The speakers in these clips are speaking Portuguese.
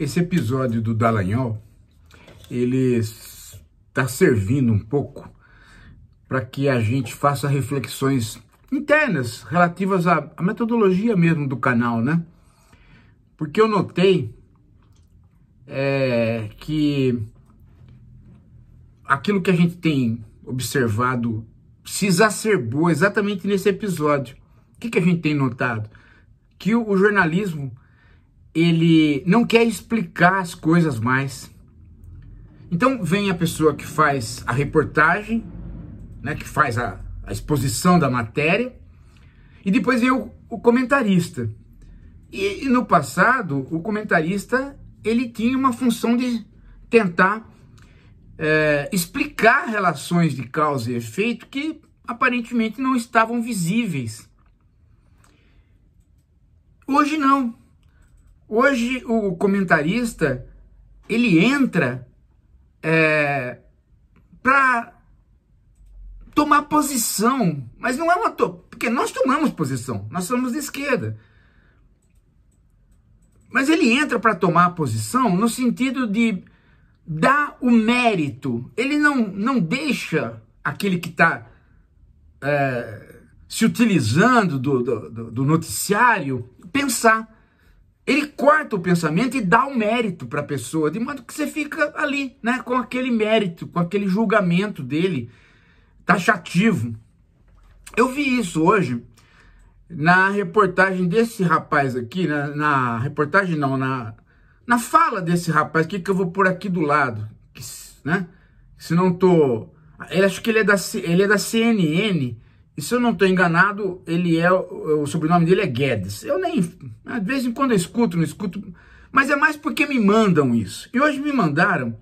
Esse episódio do Dallagnol, ele está servindo um pouco para que a gente faça reflexões internas relativas à, à metodologia mesmo do canal, né? Porque eu notei é, que aquilo que a gente tem observado se exacerbou exatamente nesse episódio. O que, que a gente tem notado? Que o, o jornalismo ele não quer explicar as coisas mais. Então vem a pessoa que faz a reportagem, né, que faz a, a exposição da matéria, e depois vem o, o comentarista. E, e, no passado, o comentarista ele tinha uma função de tentar é, explicar relações de causa e efeito que aparentemente não estavam visíveis. Hoje não. Hoje o comentarista ele entra é, para tomar posição, mas não é uma to... porque nós tomamos posição, nós somos de esquerda. Mas ele entra para tomar posição no sentido de dar o mérito. Ele não, não deixa aquele que está é, se utilizando do, do, do noticiário pensar. Ele corta o pensamento e dá o um mérito para a pessoa, de modo que você fica ali, né, com aquele mérito, com aquele julgamento dele taxativo. Eu vi isso hoje na reportagem desse rapaz aqui, na, na reportagem não, na, na fala desse rapaz aqui que eu vou por aqui do lado, que, né? Se não tô, ele acho que ele é da ele é da CNN se eu não estou enganado, ele é o sobrenome dele é Guedes. Eu nem, ah, de vez em quando eu escuto, não escuto, mas é mais porque me mandam isso. E hoje me mandaram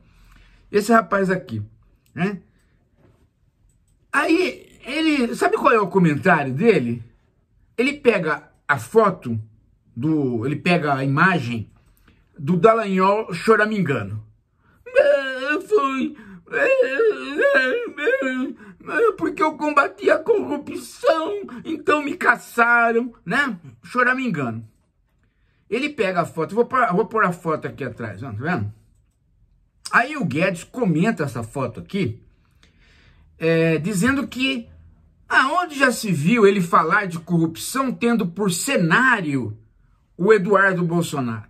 esse rapaz aqui, né? Aí ele, sabe qual é o comentário dele? Ele pega a foto do, ele pega a imagem do Dallagnol choramingando. Foi é, porque eu combati a corrupção, então me caçaram, né? Chorar me engano. Ele pega a foto, vou, vou pôr a foto aqui atrás, ó, tá vendo? Aí o Guedes comenta essa foto aqui, é, dizendo que aonde já se viu ele falar de corrupção tendo por cenário o Eduardo Bolsonaro?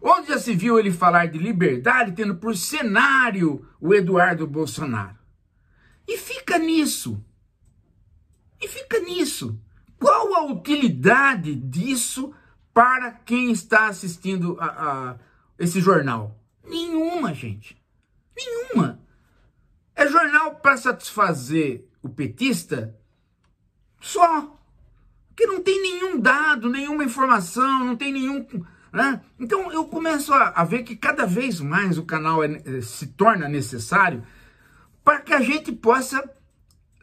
Onde já se viu ele falar de liberdade tendo por cenário o Eduardo Bolsonaro? E fica nisso. E fica nisso. Qual a utilidade disso para quem está assistindo a, a esse jornal? Nenhuma, gente. Nenhuma. É jornal para satisfazer o petista só. Porque não tem nenhum dado, nenhuma informação, não tem nenhum. Né? Então eu começo a, a ver que cada vez mais o canal é, se torna necessário para que a gente possa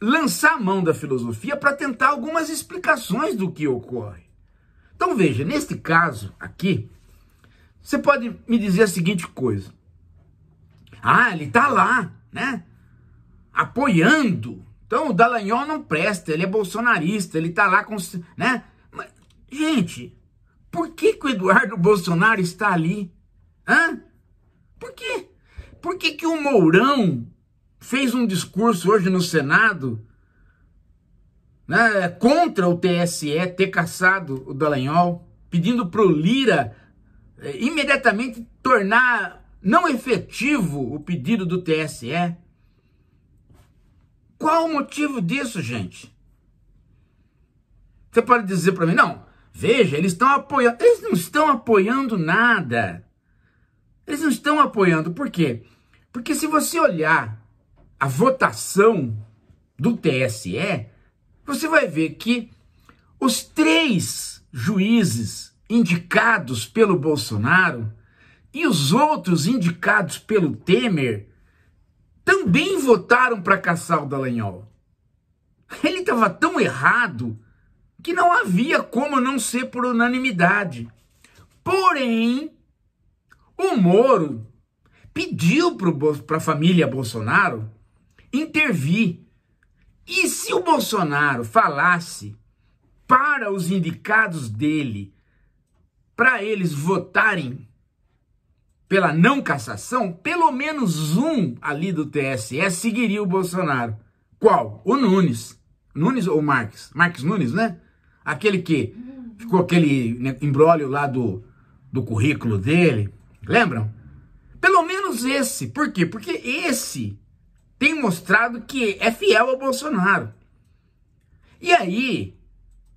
lançar a mão da filosofia para tentar algumas explicações do que ocorre. Então veja, neste caso aqui, você pode me dizer a seguinte coisa: ah, ele está lá, né? Apoiando. Então o Dallagnol não presta, ele é bolsonarista, ele está lá com, né? Mas, gente, por que, que o Eduardo Bolsonaro está ali? Hã? Por quê? Por que, que o Mourão fez um discurso hoje no Senado né, contra o TSE ter caçado o Dallagnol, pedindo para o Lira é, imediatamente tornar não efetivo o pedido do TSE. Qual o motivo disso, gente? Você pode dizer para mim, não, veja, eles estão apoiando, eles não estão apoiando nada. Eles não estão apoiando, por quê? Porque se você olhar a votação do TSE, você vai ver que os três juízes indicados pelo Bolsonaro e os outros indicados pelo Temer também votaram para caçar o Dallagnol. Ele estava tão errado que não havia como não ser por unanimidade. Porém, o Moro pediu para a família Bolsonaro intervir. E se o Bolsonaro falasse para os indicados dele, para eles votarem pela não cassação, pelo menos um ali do TSE seguiria o Bolsonaro. Qual? O Nunes. Nunes ou Marques? Marques Nunes, né? Aquele que ficou aquele né, embrólio lá do, do currículo dele. Lembram? Pelo menos esse. Por quê? Porque esse tem mostrado que é fiel ao Bolsonaro. E aí,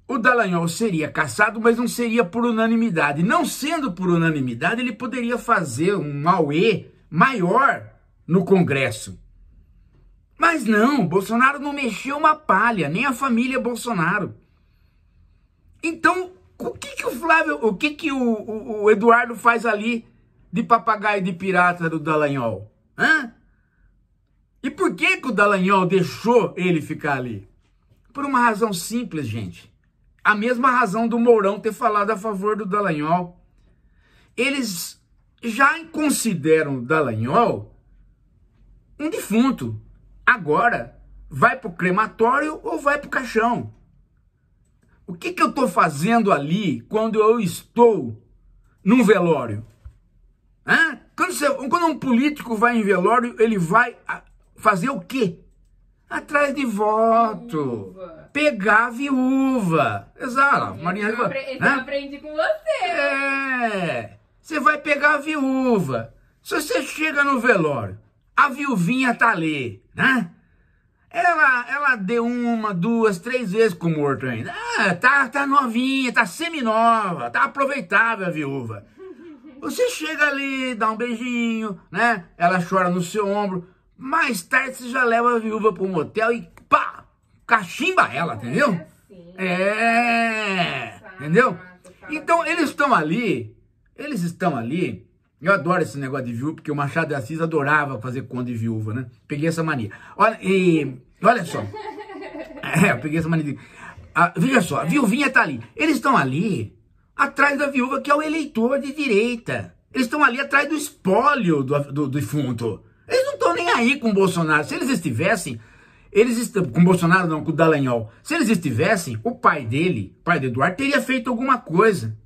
o Dallagnol seria caçado, mas não seria por unanimidade. Não sendo por unanimidade, ele poderia fazer um auê maior no Congresso. Mas não, Bolsonaro não mexeu uma palha, nem a família Bolsonaro. Então, o que que o Flávio, o que que o, o, o Eduardo faz ali de papagaio de pirata do Dallagnol? Hã? E por que, que o Dallagnol deixou ele ficar ali? Por uma razão simples, gente. A mesma razão do Mourão ter falado a favor do Dallagnol. Eles já consideram o Dallagnol um defunto. Agora, vai para o crematório ou vai para o caixão? O que, que eu estou fazendo ali quando eu estou num velório? Hã? Quando, você, quando um político vai em velório, ele vai Fazer o quê? Atrás de voto. Pegar a viúva. Exato. Ele Marinha eu, eu né? aprendi com você. Né? É. Você vai pegar a viúva. Se você chega no velório, a viuvinha tá ali, né? Ela, ela deu uma, duas, três vezes com o morto ainda. Ah, tá, tá novinha, tá seminova, tá aproveitável a viúva. Você chega ali, dá um beijinho, né? Ela chora no seu ombro. Mais tarde você já leva a viúva para um motel e pá, cachimba ela, entendeu? É, é entendeu? Então eles estão ali, eles estão ali. Eu adoro esse negócio de viúva, porque o Machado de Assis adorava fazer conta de viúva, né? Peguei essa mania. Olha, e, olha só. É, eu peguei essa mania. De... Ah, veja só, a viuvinha tá ali. Eles estão ali atrás da viúva, que é o eleitor de direita. Eles estão ali atrás do espólio do, do, do defunto estão nem aí com o Bolsonaro. Se eles estivessem, eles est... com o Bolsonaro não, com o Dallagnol. Se eles estivessem, o pai dele, o pai do Eduardo, teria feito alguma coisa.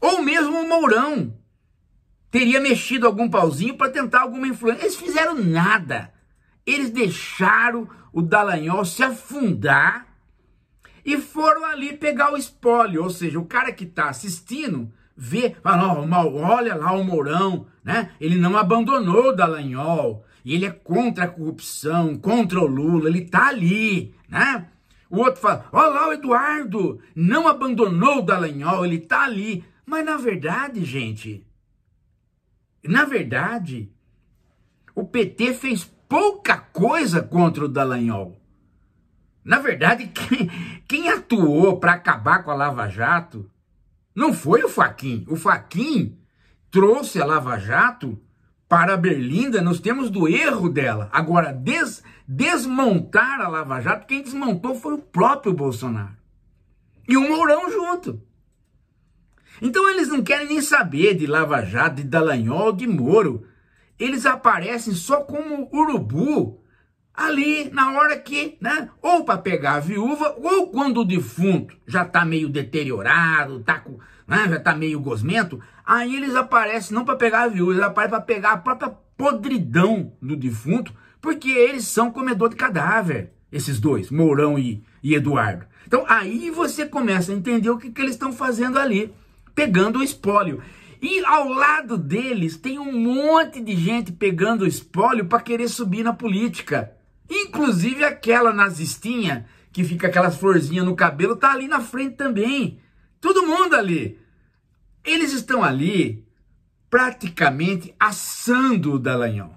Ou mesmo o Mourão teria mexido algum pauzinho para tentar alguma influência. Eles fizeram nada. Eles deixaram o Dallagnol se afundar e foram ali pegar o espólio, ou seja, o cara que está assistindo vê, fala, ó, olha lá o Mourão, né? Ele não abandonou Dallagnol, e ele é contra a corrupção, contra o Lula, ele tá ali, né? O outro fala, olha lá o Eduardo, não abandonou o Dallagnol, ele tá ali. Mas na verdade, gente, na verdade, o PT fez pouca coisa contra o Dallagnol. Na verdade, quem, quem atuou para acabar com a Lava Jato não foi o Faquin. O Faquin trouxe a Lava Jato para a Berlinda, nós temos do erro dela. Agora, des, desmontar a Lava Jato, quem desmontou foi o próprio Bolsonaro. E o Mourão junto. Então eles não querem nem saber de Lava Jato, de Dallagnol, de Moro. Eles aparecem só como urubu ali na hora que, né, ou para pegar a viúva, ou quando o defunto já está meio deteriorado, tá com, né, já está meio gosmento, aí eles aparecem não para pegar a viúva, eles aparecem para pegar a própria podridão do defunto, porque eles são comedor de cadáver, esses dois, Mourão e, e Eduardo. Então aí você começa a entender o que, que eles estão fazendo ali, pegando o espólio. E ao lado deles tem um monte de gente pegando o espólio para querer subir na política. Inclusive aquela nazistinha, que fica aquelas florzinhas no cabelo, tá ali na frente também. Todo mundo ali. Eles estão ali praticamente assando o Dallagnol.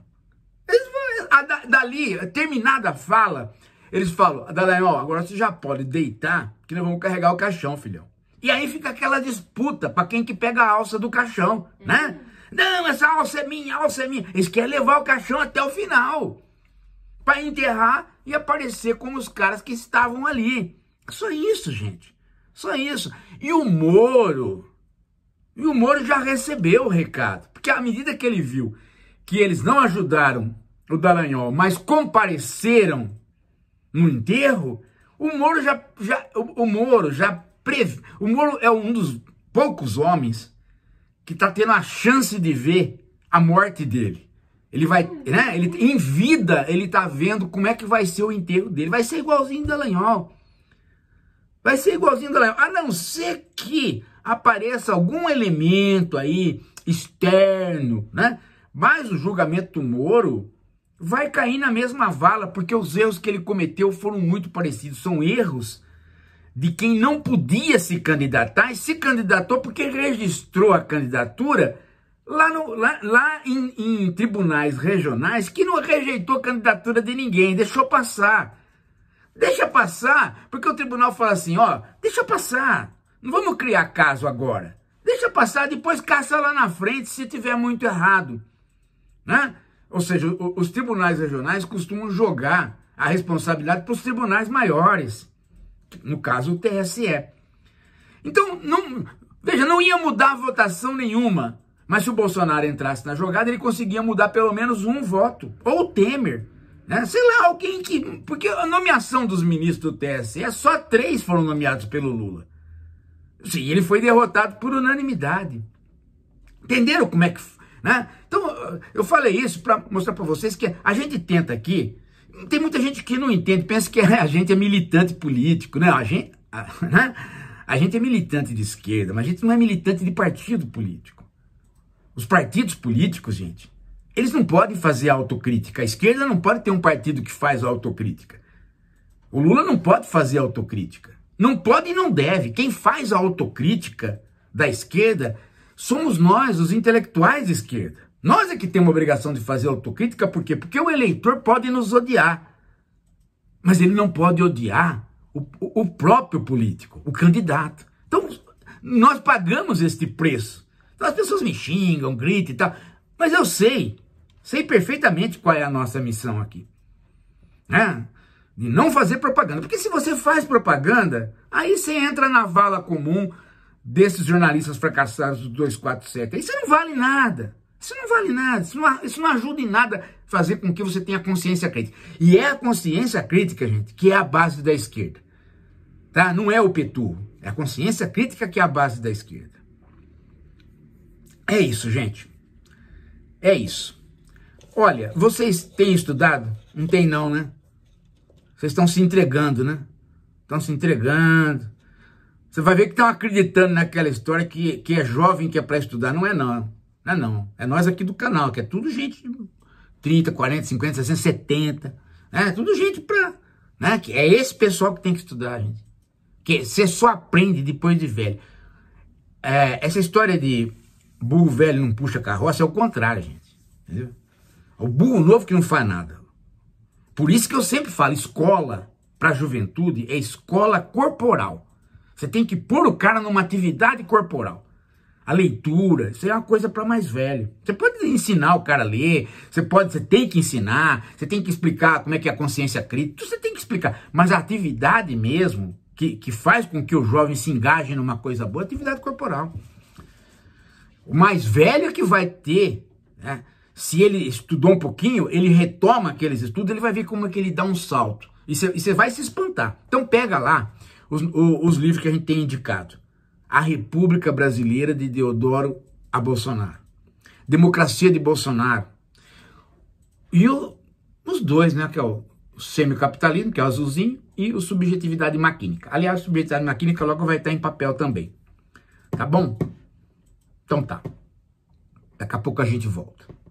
Eles, a, a, dali, terminada a fala, eles falam, Dallagnol, agora você já pode deitar, que nós vamos carregar o caixão, filhão. E aí fica aquela disputa para quem que pega a alça do caixão, né? Uhum. Não, essa alça é minha, a alça é minha. Eles querem levar o caixão até o final para enterrar e aparecer como os caras que estavam ali. Só isso, gente. Só isso. E o Moro. E o Moro já recebeu o recado. Porque à medida que ele viu que eles não ajudaram o Dallagnol, mas compareceram no enterro, o Moro já. já o, o Moro já previ. O Moro é um dos poucos homens que está tendo a chance de ver a morte dele. Ele vai, né? Ele em vida ele tá vendo como é que vai ser o enterro dele. Vai ser igualzinho Dallagnol. Vai ser igualzinho Dallagnol. A não ser que apareça algum elemento aí externo, né? Mas o julgamento do Moro vai cair na mesma vala, porque os erros que ele cometeu foram muito parecidos, são erros de quem não podia se candidatar e se candidatou porque registrou a candidatura lá, no, lá, lá em, em tribunais regionais que não rejeitou a candidatura de ninguém, deixou passar. Deixa passar, porque o tribunal fala assim, ó, deixa passar, não vamos criar caso agora. Deixa passar, depois caça lá na frente se tiver muito errado. Né? Ou seja, os tribunais regionais costumam jogar a responsabilidade para os tribunais maiores, no caso o TSE. Então, não, veja, não ia mudar a votação nenhuma, mas se o Bolsonaro entrasse na jogada, ele conseguia mudar pelo menos um voto. Ou o Temer. Né? Sei lá, alguém que. Porque a nomeação dos ministros do TSE, é só três foram nomeados pelo Lula. Sim, ele foi derrotado por unanimidade. Entenderam como é que. Né? Então, eu falei isso para mostrar para vocês que a gente tenta aqui. Tem muita gente que não entende, pensa que né, a gente é militante político, né? A gente, a, né? a gente é militante de esquerda, mas a gente não é militante de partido político. Os partidos políticos, gente, eles não podem fazer autocrítica. A esquerda não pode ter um partido que faz autocrítica. O Lula não pode fazer autocrítica. Não pode e não deve. Quem faz a autocrítica da esquerda somos nós, os intelectuais de esquerda. Nós é que temos a obrigação de fazer autocrítica, por quê? Porque o eleitor pode nos odiar. Mas ele não pode odiar o, o próprio político, o candidato. Então, nós pagamos este preço. Então as pessoas me xingam, gritam e tal, mas eu sei, sei perfeitamente qual é a nossa missão aqui. Né? De não fazer propaganda. Porque se você faz propaganda, aí você entra na vala comum desses jornalistas fracassados do 247. Aí você não vale nada. Isso não vale nada, isso não, isso não ajuda em nada fazer com que você tenha consciência crítica. E é a consciência crítica, gente, que é a base da esquerda. Tá? Não é o petu, é a consciência crítica que é a base da esquerda. É isso, gente. É isso. Olha, vocês têm estudado? Não tem não, né? Vocês estão se entregando, né? Estão se entregando. Você vai ver que estão acreditando naquela história que, que é jovem, que é para estudar. Não é não. Não é não. É nós aqui do canal, que é tudo gente de 30, 40, 50, 60, 70. É tudo gente para... Né? É esse pessoal que tem que estudar, gente. Que você só aprende depois de velho. É, essa história de burro velho não puxa carroça, é o contrário, gente. Entendeu? É o burro novo que não faz nada. Por isso que eu sempre falo, escola para a juventude é escola corporal. Você tem que pôr o cara numa atividade corporal. A leitura, isso é uma coisa para mais velho. Você pode ensinar o cara a ler, você pode, você tem que ensinar, você tem que explicar como é que é a consciência crítica, você tem que explicar. Mas a atividade mesmo, que, que faz com que o jovem se engaje numa coisa boa, é atividade corporal. O mais velho que vai ter, né? se ele estudou um pouquinho, ele retoma aqueles estudos, ele vai ver como é que ele dá um salto. E você vai se espantar. Então pega lá os, os, livros que a gente tem indicado. A República Brasileira de Deodoro a Bolsonaro. Democracia de Bolsonaro. E o, os dois, né? Que é o semicapitalismo, que é o azulzinho, e o Subjetividade Maquínica. Aliás, Subjetividade Maquínica logo vai estar em papel também. Tá bom? Então tá. Daqui a pouco a gente volta.